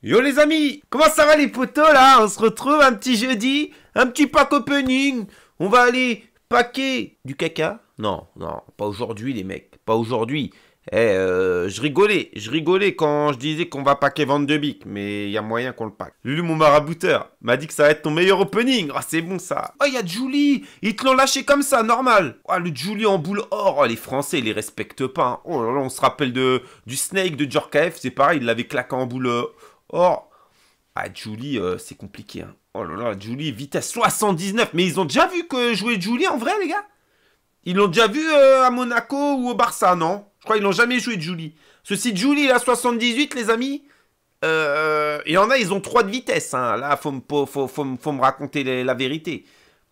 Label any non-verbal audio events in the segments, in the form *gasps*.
Yo les amis, comment ça va les potos là On se retrouve un petit jeudi, un petit pack opening. On va aller paquer du caca. Non, non, pas aujourd'hui les mecs, pas aujourd'hui. Eh, euh, je rigolais, je rigolais quand je disais qu'on va paquer Van de mais il y a moyen qu'on le paque. Lulu, mon marabouteur, m'a dit que ça va être ton meilleur opening. Ah, c'est bon ça. Oh, il y a Julie. Ils te l'ont lâché comme ça, normal. Ah, oh, le Julie en boule or. Oh, les Français, ils les respectent pas. Hein. Oh là là, on se rappelle de, du Snake de Djorkaeff, c'est pareil, il l'avait claqué en boule Or, à ah, Julie, euh, c'est compliqué. Hein. Oh là là, Julie, vitesse 79. Mais ils ont déjà vu que jouer Julie en vrai, les gars Ils l'ont déjà vu euh, à Monaco ou au Barça, non Je crois qu'ils n'ont jamais joué Julie. Ceci, Julie, a 78, les amis. Euh, il y en a, ils ont 3 de vitesse. Hein. Là, faut me, faut, me raconter la vérité.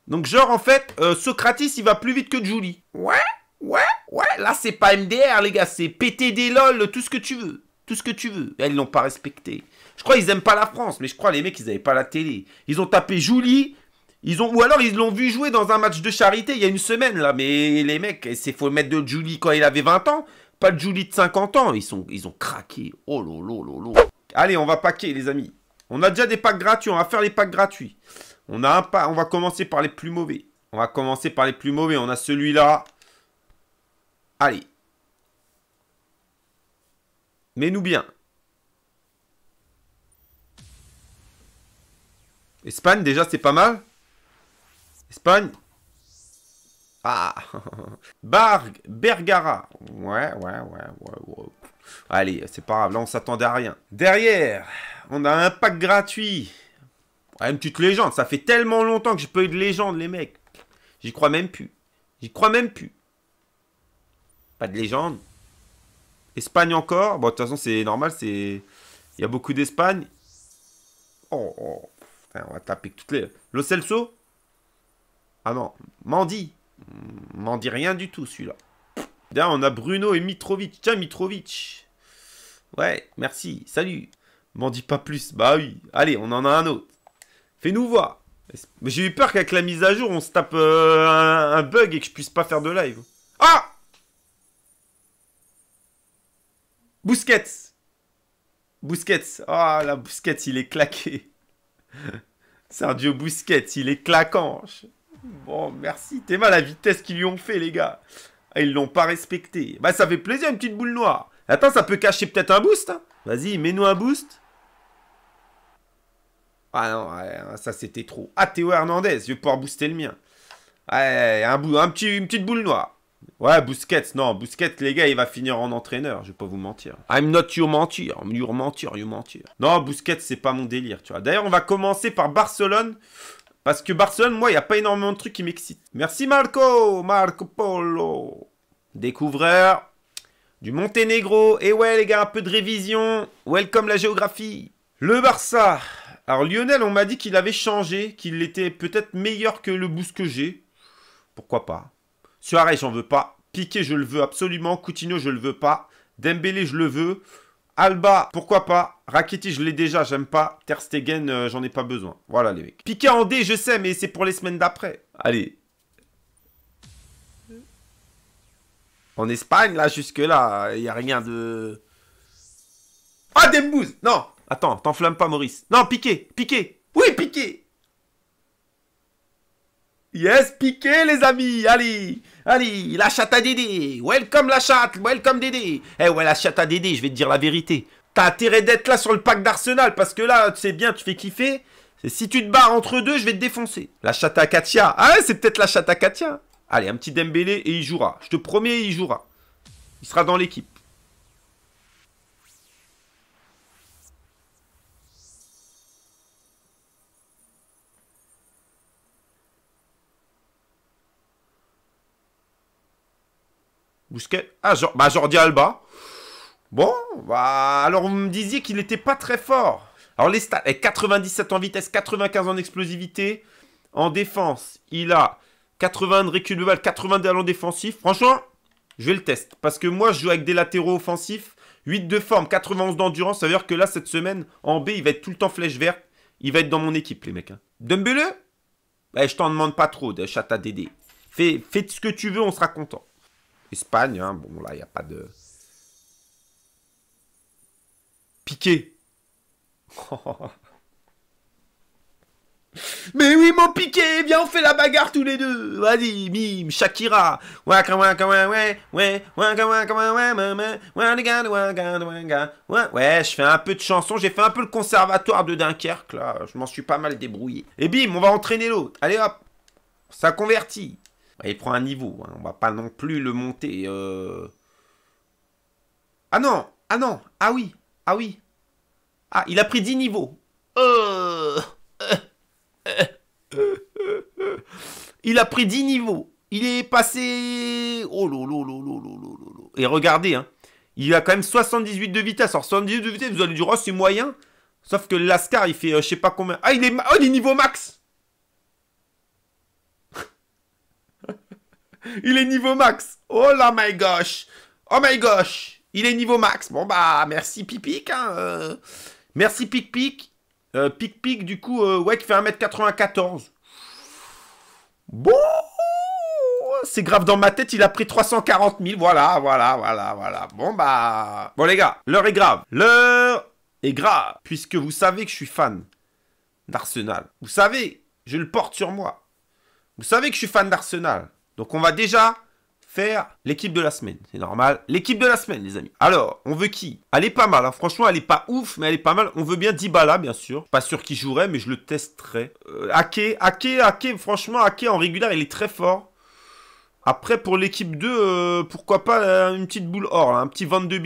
Donc, genre, en fait, Socrates il va plus vite que Julie. Ouais, ouais, ouais. Là, c'est pas MDR, les gars. C'est PTD, LOL, tout ce que tu veux. Tout ce que tu veux. Elles l'ont pas respecté. Je crois qu'ils aiment pas la France, mais je crois les mecs, ils avaient pas la télé. Ils ont tapé Julie. Ils ont, ou alors ils l'ont vu jouer dans un match de charité il y a une semaine là, mais les mecs, eh, c'est faut mettre de Julie quand il avait 20 ans, pas de Julie de 50 ans. Ils sont, ils ont craqué. Oh lolo lolo. Allez, on va paquer les amis. On a déjà des packs gratuits, on va faire les packs gratuits. On a un on va commencer par les plus mauvais. On va commencer par les plus mauvais. On a celui-là. Allez. Mets-nous bien. Espagne, déjà, c'est pas mal. Espagne. Ah *laughs* Barg, Bergara. Ouais, ouais, ouais, ouais, ouais. Allez, c'est pas grave, là on s'attendait à rien. Derrière, on a un pack gratuit. une petite légende, ça fait tellement longtemps que j'ai pas eu de légende, les mecs. J'y crois même plus. J'y crois même plus. Pas de légende. Espagne encore. Bon, de toute façon, c'est normal, c'est... Il y a beaucoup d'Espagne. oh. oh on va taper toutes les. Lo Celso Ah non. Mandy Mandy rien du tout, celui-là. Derrière, on a Bruno et Mitrovic. Tiens, Mitrovic Ouais, merci. Salut Mandy, pas plus. Bah oui. Allez, on en a un autre. Fais-nous voir. j'ai eu peur qu'avec la mise à jour, on se tape euh, un, bug et que je puisse pas faire de live. Ah Bousquets. Bousquets. Ah, la bousquette, il est claqué. *laughs* Sergio Busquets, il est claquant. Bon, merci. T'es mal la vitesse qu'ils lui ont fait, les gars. Ah, ils l'ont pas respecté. Bah, ça fait plaisir, une petite boule noire. Attends, ça peut cacher peut-être un boost. Hein. Vas-y, mets-nous un boost. Ah non, ça c'était trop. Ah, Théo Hernandez, je vais pouvoir booster le mien. Ouais, un, un petit, une petite boule noire. Ouais, Busquets, non, Busquets, les gars, il va finir en entraîneur, je vais pas vous mentir. I'm not your mentir, your mentir, your mentir. Non, Busquets, c'est pas mon délire, tu vois. D'ailleurs, on va commencer par Barcelone, parce que Barcelone, moi, il n'y a pas énormément de trucs qui m'excitent. Merci Marco, Marco Polo. Découvreur du Monténégro. Et ouais, les gars, un peu de révision. Welcome la géographie. Le Barça. Alors Lionel, on m'a dit qu'il avait changé, qu'il était peut-être meilleur que le Bousquet. Pourquoi pas Suarez, j'en veux pas. Piqué, je le veux absolument. Coutinho, je le veux pas. Dembélé, je le veux. Alba, pourquoi pas. Rakiti, je l'ai déjà, j'aime pas. Ter Stegen, euh, j'en ai pas besoin. Voilà, les mecs. Piqué en D, je sais, mais c'est pour les semaines d'après. Allez. En Espagne, là, jusque-là, il n'y a rien de... Ah, Dembouz Non Attends, t'enflamme pas, Maurice. Non, Piqué Piqué Oui, Piqué Yes, piqué les amis, allez, allez, la chatte à Dédé, welcome la chatte, welcome Dédé. Eh ouais, la chatte à Dédé, je vais te dire la vérité. T'as intérêt d'être là sur le pack d'Arsenal, parce que là, tu sais bien, tu fais kiffer. Si tu te barres entre deux, je vais te défoncer. La chatte à Katia, ah ouais, c'est peut-être la chatte à Katia. Allez, un petit Dembélé et il jouera, je te promets, il jouera. Il sera dans l'équipe. Ah, bah, Jordi Alba. Bon, bah, alors vous me disiez qu'il n'était pas très fort. Alors les stats, 97 eh, en vitesse, 95 en explosivité. En défense, il a 80 de recul de 80 d'allant défensif. Franchement, je vais le test. Parce que moi, je joue avec des latéraux offensifs. 8 de forme, 91 d'endurance. Ça veut dire que là, cette semaine, en B, il va être tout le temps flèche verte. Il va être dans mon équipe, les mecs. Hein. Eh, je t'en demande pas trop, de Chata Dédé. Fais, fais ce que tu veux, on sera content. Espagne, hein, bon là, il n'y a pas de... Piqué. Mais oui, mon piqué, viens, on fait la bagarre tous les deux. Vas-y, bim, Shakira. ouais ouais, ouais, ouais, ouais, je fais un peu de chanson, j'ai fait un peu le conservatoire de Dunkerque, là. Je m'en suis pas mal débrouillé. Et bim, on va entraîner l'autre. Allez hop, ça convertit il prend un niveau. Hein. On va pas non plus le monter. Euh. Ah non Ah non Ah oui Ah oui Ah, il a pris 10 niveaux. Euh, euh, il a pris 10 niveaux. Il est passé... Oh lolo Et regardez, hein. Il a quand même 78 de vitesse. Alors 78 de vitesse, vous allez du oh c'est moyen. Sauf que l'Ascar, il fait je sais pas combien. Ah, il est, oh, il est niveau max Il est niveau max. Oh là, my gosh. Oh my gosh. Il est niveau max. Bon, bah, merci Pipic. Hein, euh. Merci Pic Pic. Euh, Pic Pic, du coup, euh, ouais, qui fait 1m94. Bon. C'est grave dans ma tête, il a pris 340 000. Voilà, voilà, voilà, voilà. Bon, bah. Bon, les gars, l'heure est grave. L'heure est grave. Puisque vous savez que je suis fan d'Arsenal. Vous savez, je le porte sur moi. Vous savez que je suis fan d'Arsenal. Donc on va déjà faire l'équipe de la semaine. C'est normal. L'équipe de la semaine, les amis. Alors, on veut qui Elle est pas mal. Hein. Franchement, elle est pas ouf, mais elle est pas mal. On veut bien Dybala, bien sûr. Pas sûr qu'il jouerait, mais je le testerai. Euh, Ake, Ake, franchement, Ake en régulier, il est très fort. Après, pour l'équipe 2, euh, pourquoi pas euh, une petite boule or, là, hein. un petit Van de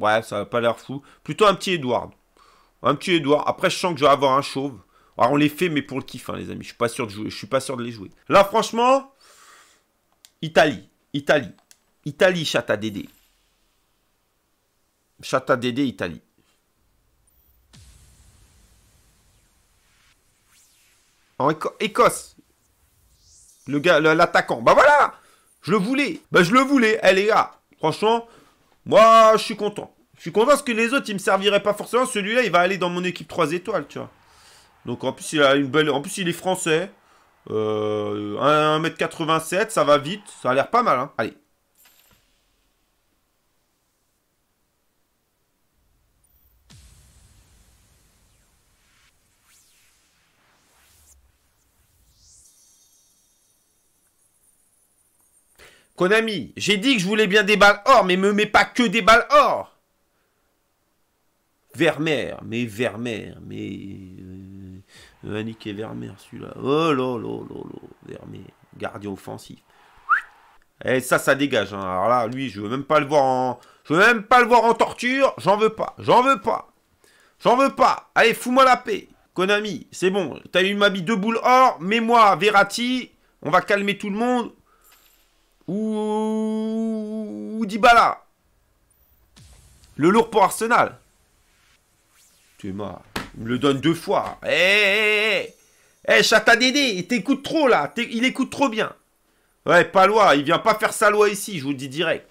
Ouais, ça n'a pas l'air fou. Plutôt un petit Edward. Un petit Edward. Après, je sens que je vais avoir un chauve. Alors, on les fait, mais pour le kiff, hein, les amis. Je suis pas sûr de jouer. Je suis pas sûr de les jouer. Là, franchement, Italie, Italie, Italie, Chata Dédé. Chata Dédé, Italie. En Écosse. Le gars, l'attaquant. Bah voilà Je le voulais. Bah je le voulais. Eh les gars, franchement, moi je suis content. Je suis content parce que les autres, ils me serviraient pas forcément. Celui-là, il va aller dans mon équipe 3 étoiles, tu vois. Donc en plus, il a une belle. En plus, il est français. Euh, 1m87, ça va vite, ça a l'air pas mal. Hein. Allez. Konami, j'ai dit que je voulais bien des balles or, mais me mets pas que des balles or. Vermeer, mais Vermeer, mais... Euh, va et Vermeer, celui-là. Oh là là là là. Vermeer, gardien offensif. Et eh, ça, ça dégage. Hein. Alors là, lui, je veux même pas le voir en. Je veux même pas le voir en torture. J'en veux pas. J'en veux pas. J'en veux pas. Allez, fous-moi la paix. Konami, c'est bon. T'as eu ma bille de boules or. Mets-moi Verratti. On va calmer tout le monde. Ou, Ou Dybala. Le lourd pour Arsenal. Tu es mort. Il me le donne deux fois. Eh, Eh hé, eh, eh. eh, il t'écoute trop là. Il écoute trop bien. Ouais, pas loi. il vient pas faire sa loi ici, je vous le dis direct.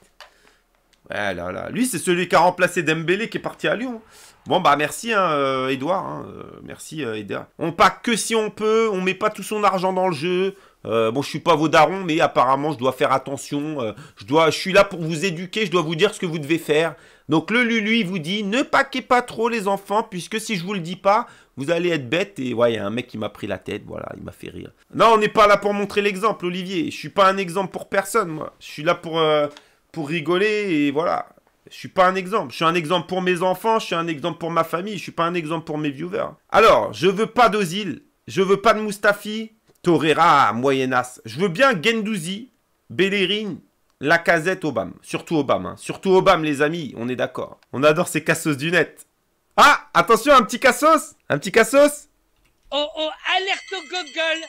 Ouais, là, là. Lui, c'est celui qui a remplacé Dembélé qui est parti à Lyon. Bon, bah merci, hein, euh, Edouard. Hein. Euh, merci, euh, On pack que si on peut, on met pas tout son argent dans le jeu. Euh, bon, je suis pas vos darons, mais apparemment, je dois faire attention. Euh, je, dois, je suis là pour vous éduquer, je dois vous dire ce que vous devez faire. Donc le Lulu, il vous dit, ne paquez pas trop les enfants, puisque si je vous le dis pas, vous allez être bête. Et ouais, il y a un mec qui m'a pris la tête, voilà, il m'a fait rire. Non, on n'est pas là pour montrer l'exemple, Olivier. Je suis pas un exemple pour personne, moi. Je suis là pour, euh, pour rigoler, et voilà. Je suis pas un exemple. Je suis un exemple pour mes enfants, je suis un exemple pour ma famille, je suis pas un exemple pour mes viewers. Alors, je veux pas d'Ozil, je veux pas de Mustafi, Torreira, Moyenas. Je veux bien Gendouzi, Bellerin, Lacazette, Obam. Surtout Obam. Hein. Surtout Obam, les amis. On est d'accord. On adore ces cassos du net. Ah Attention, un petit cassos Un petit cassos Oh oh, alerte au Google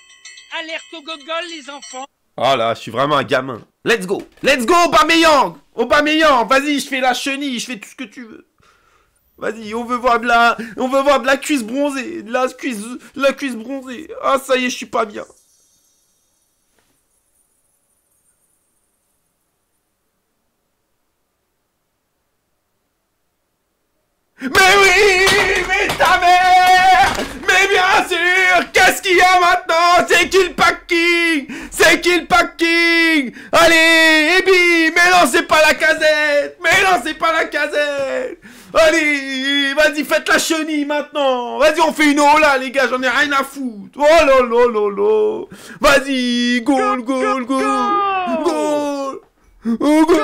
Alerte au Google, les enfants Oh là, je suis vraiment un gamin. Let's go Let's go, Aubameyang Aubameyang, vas-y, je fais la chenille, je fais tout ce que tu veux. Vas-y, on veut voir de la, on veut voir de la cuisse bronzée, de la cuisse, la cuisse bronzée. Ah ça y est, je suis pas bien. Mais oui, mais ta mère, mais bien sûr. Qu'est-ce qu'il y a maintenant C'est killpacking Packing, c'est killpacking Packing. Allez, Ebi, mais non c'est pas la casette, mais non c'est pas la casette. Allez, vas-y, faites la chenille maintenant. Vas-y, on fait une ola, les gars, j'en ai rien à foutre. Oh là là là là. Vas-y, goal, goal, goal. Goal. Oh, goal.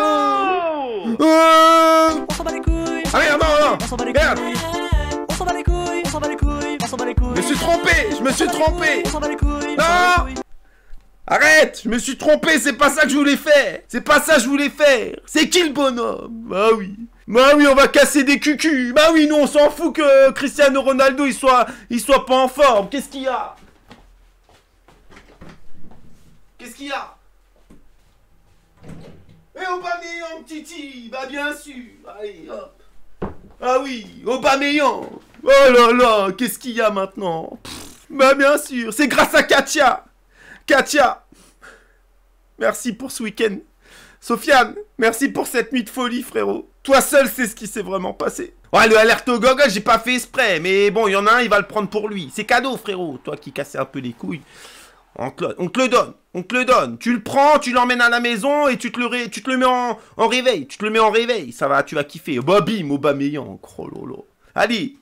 On euh. s'en bat les couilles. Allez, non, non. On s'en bat les couilles. On s'en bat les couilles. On s'en bat les couilles. On s'en bat les couilles. Je me suis trompé, je me suis trompé. On s'en bat les couilles. Non. Arrête Je me suis trompé, c'est pas ça que je voulais faire C'est pas ça que je voulais faire C'est qui le bonhomme Bah oui bah oui, on va casser des cucus. Bah oui, non, on s'en fout que Cristiano Ronaldo il soit, il soit pas en forme. Qu'est-ce qu'il y a Qu'est-ce qu'il y a Et eh, Aubameyang, Titi, bah bien sûr. Allez, hop. Ah oui, Aubameyang. Oh là là, qu'est-ce qu'il y a maintenant Bah bien sûr, c'est grâce à Katia. Katia, merci pour ce week-end. Sofiane, merci pour cette nuit de folie, frérot. Toi seul sais ce qui s'est vraiment passé. Ouais, le alerte au gogo, j'ai pas fait exprès, mais bon, il y en a un, il va le prendre pour lui. C'est cadeau, frérot, toi qui cassais un peu les couilles. On te, on le donne, on te le donne. Tu le prends, tu l'emmènes à la maison et tu te le, tu te le mets en, réveil. Tu te le mets en réveil, ça va, tu vas kiffer. Bah bim, Aubameyang, crololo. Allez,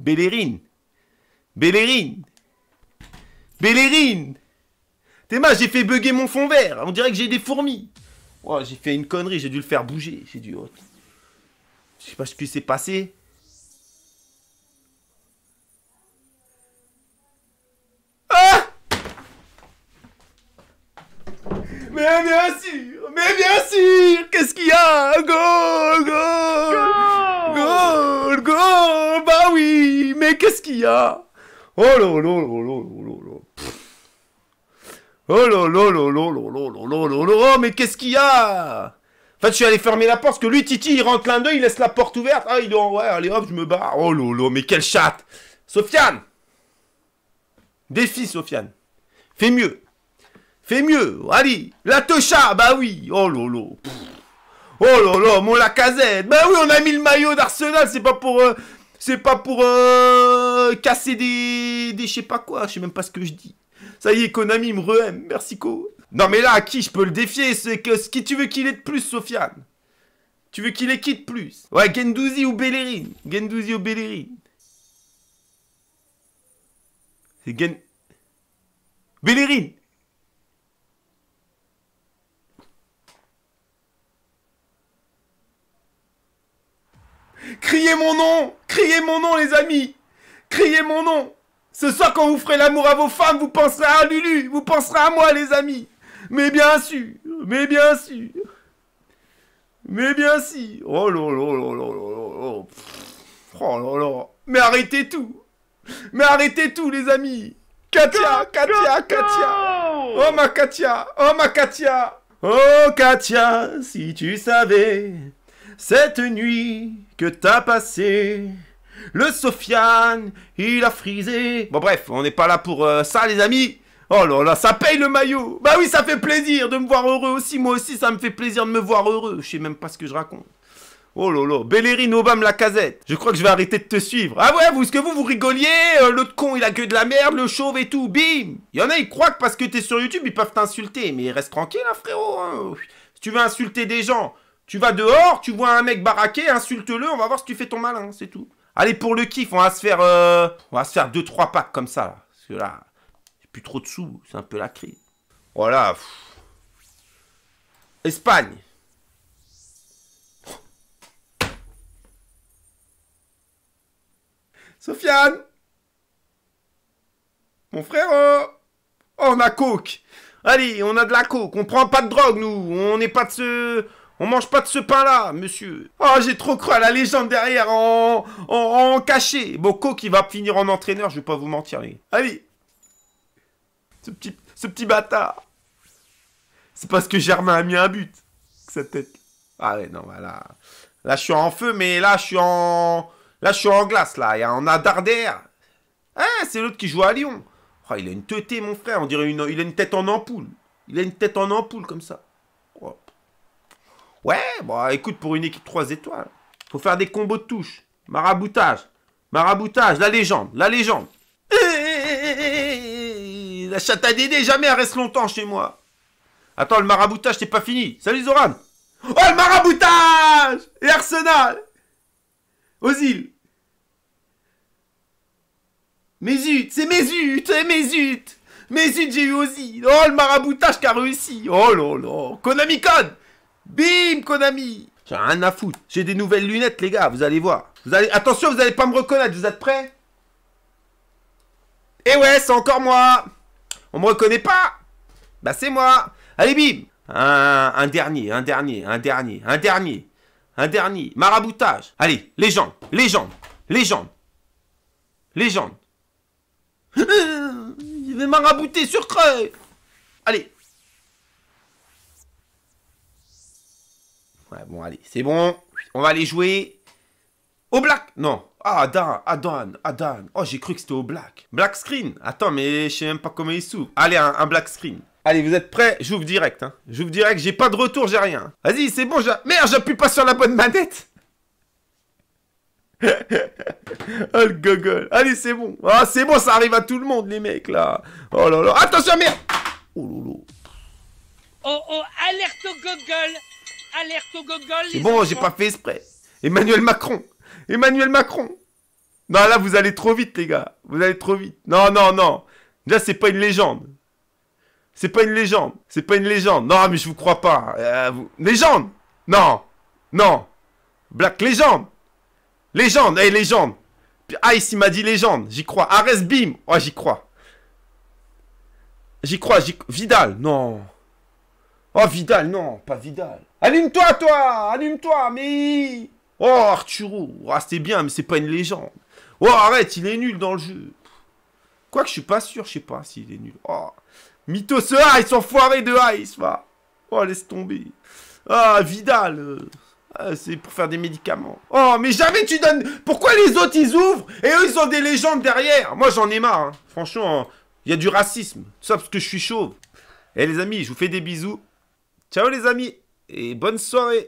Bellerine. Bellerine. Bellerine. Téma, j'ai fait bugger mon fond vert. On dirait que j'ai des fourmis. Oh, j'ai fait une connerie, j'ai dû le faire bouger. J'ai dû... Oh. Je sais pas ce qui s'est passé. Ah Mais bien sûr Mais bien sûr Qu'est-ce qu'il y a Goal Goal Goal Goal Bah oui Mais qu'est-ce qu'il y a Oh là là là là là là Oh là là là là là mais qu'est-ce qu'il y a En fait, je suis allé fermer la porte parce que lui, Titi, il rentre l'un d'eux, il laisse la porte ouverte. Ah, il doit. ouais, allez hop, je me barre. Oh lolo, mais quelle chatte Sofiane Défi, Sofiane. Fais mieux. Fais mieux. Allez, la techa, bah oui. Oh lolo. Oh lolo, mon Lacazette. Bah oui, on a mis le maillot d'Arsenal, c'est pas pour... c'est pas pour casser des, des je sais pas quoi, je sais même pas ce que je dis. Ça y est, Konami me re-aime. Merci, Ko. Non, mais là, à qui je peux le défier C'est que ce qui tu veux qu'il ait de plus, Sofiane Tu veux qu'il qui quitte plus Ouais, Gendouzi ou Bellerin Gendouzi ou Bellerin C'est Gend... Bellerin Criez mon nom Criez mon nom, les amis Criez mon nom ce soir, quand vous ferez l'amour à vos femmes, vous penserez à Lulu, vous penserez à moi, les amis. Mais bien sûr, mais bien sûr. Mais bien sûr. Oh là Oh là Mais arrêtez tout. Mais arrêtez tout, les amis. Katia, Katia, Katia. Oh ma Katia, oh ma Katia. Oh Katia, si tu savais cette nuit que t'as passée. Le Sofiane, il a frisé. Bon bref, on n'est pas là pour euh, ça les amis. Oh là là, ça paye le maillot. Bah oui, ça fait plaisir de me voir heureux aussi. Moi aussi, ça me fait plaisir de me voir heureux. Je sais même pas ce que je raconte. Oh là là, Bellerin, Obama, la casette. Je crois que je vais arrêter de te suivre. Ah ouais, vous, ce que vous, vous rigoliez euh, L'autre con, il a que de la merde, le chauve et tout, bim Il y en a, ils croient que parce que t'es sur YouTube, ils peuvent t'insulter. Mais reste tranquille, hein, frérot. Hein. Si tu veux insulter des gens, tu vas dehors, tu vois un mec baraqué, insulte-le, on va voir si tu fais ton malin, c'est tout. Allez, pour le kiff, on va se faire, euh, on va se faire 2-3 packs comme ça. Parce que là, j'ai plus trop de sous. C'est un peu la crise. Voilà. Espagne. Sofiane Mon frère Oh, on a coke Allez, on a de la coke, on prend pas de drogue, nous On n'est pas de ce... On mange pas de ce pain-là, monsieur. Oh, j'ai trop cru à la légende derrière, en, en, Bon, caché. Boko qui va finir en entraîneur, je vais pas vous mentir, Allez Ce petit, ce petit bâtard C'est parce que Germain a mis un but, sa tête. Ah ouais, non, voilà. Là, je suis en feu, mais là, je suis en... Là, je suis en glace, là. Il y en a Darder. Ah, hein, c'est l'autre qui joue à Lyon. Oh, il a une teuté, mon frère. On dirait une... Il a une tête en ampoule. Il a une tête en ampoule, comme ça. Ouais, bah écoute, pour une équipe 3 étoiles, faut faire des combos de touches. Maraboutage. Maraboutage, la légende, la légende. La chatte à Dédé, jamais elle reste longtemps chez moi. Attends, le maraboutage, c'est pas fini. Salut Zoran. Oh, le maraboutage Et Arsenal Ozil zut, c'est Mésut, c'est Mes zut, j'ai eu Ozil Oh, le maraboutage qui a réussi Oh là là Konami Code Bim, Konami J'ai rien à foutre. J'ai des nouvelles lunettes, les gars, vous allez voir. Vous allez... Attention, vous allez pas me reconnaître, vous êtes prêts Eh ouais, c'est encore moi On me reconnaît pas Bah c'est moi Allez, bim un, dernier, un dernier, un dernier, un dernier, un dernier. Maraboutage Allez, les Légende Légende Légende les *gasps* Il est m'arabouter sur Creux Allez Ouais, bon, allez, c'est bon. On va aller jouer au black. Non. Ah, Adam, Adam, Adam, Oh, j'ai cru que c'était au black. Black screen. Attends, mais je sais même pas comment il s'ouvre. Allez, un, black screen. Allez, vous êtes prêts J'ouvre direct. Hein. J'ouvre direct. J'ai pas de retour, j'ai rien. Vas-y, c'est bon. Merde, j'appuie pas sur la bonne manette. *laughs* oh le gogol. Allez, c'est bon. Ah, c'est bon, ça arrive à tout le monde, les mecs, là. Oh là là. Attention, merde. Oh Oh oh, alerte au gogol gogol. C'est bon, j'ai pas fait exprès. Emmanuel Macron. Emmanuel Macron. Non, là, vous allez trop vite, les gars. Vous allez trop vite. Non, non, non. Là, c'est pas une légende. C'est pas une légende. C'est pas une légende. Non, mais je vous crois pas. Euh, légende Non. Non. Black légende. Légende. Eh, légende. Ice il m'a dit légende. J'y crois. Arrest Bim. Oh, j'y crois. J'y crois. Vidal. Non. Oh, Vidal, non, pas Vidal. Allume-toi, toi Allume-toi, mais... Oh, Arturo, ah, bien, mais c'est pas une légende. Oh, arrête, il est nul dans le jeu. Quoique, je suis pas sûr, je sais pas s'il est nul. Oh, Mythos, ils sont foirés de Ice, va. Oh, laisse tomber. Ah, Vidal. Euh, ah, c'est pour faire des médicaments. Oh, mais jamais tu donnes... Pourquoi les autres, ils ouvrent et eux, ils ont des légendes derrière Moi, j'en ai marre. Hein. Franchement, il y a du racisme. Sauf parce que je suis chauve. Eh, les amis, je vous fais des bisous. Ciao les amis et bonne soirée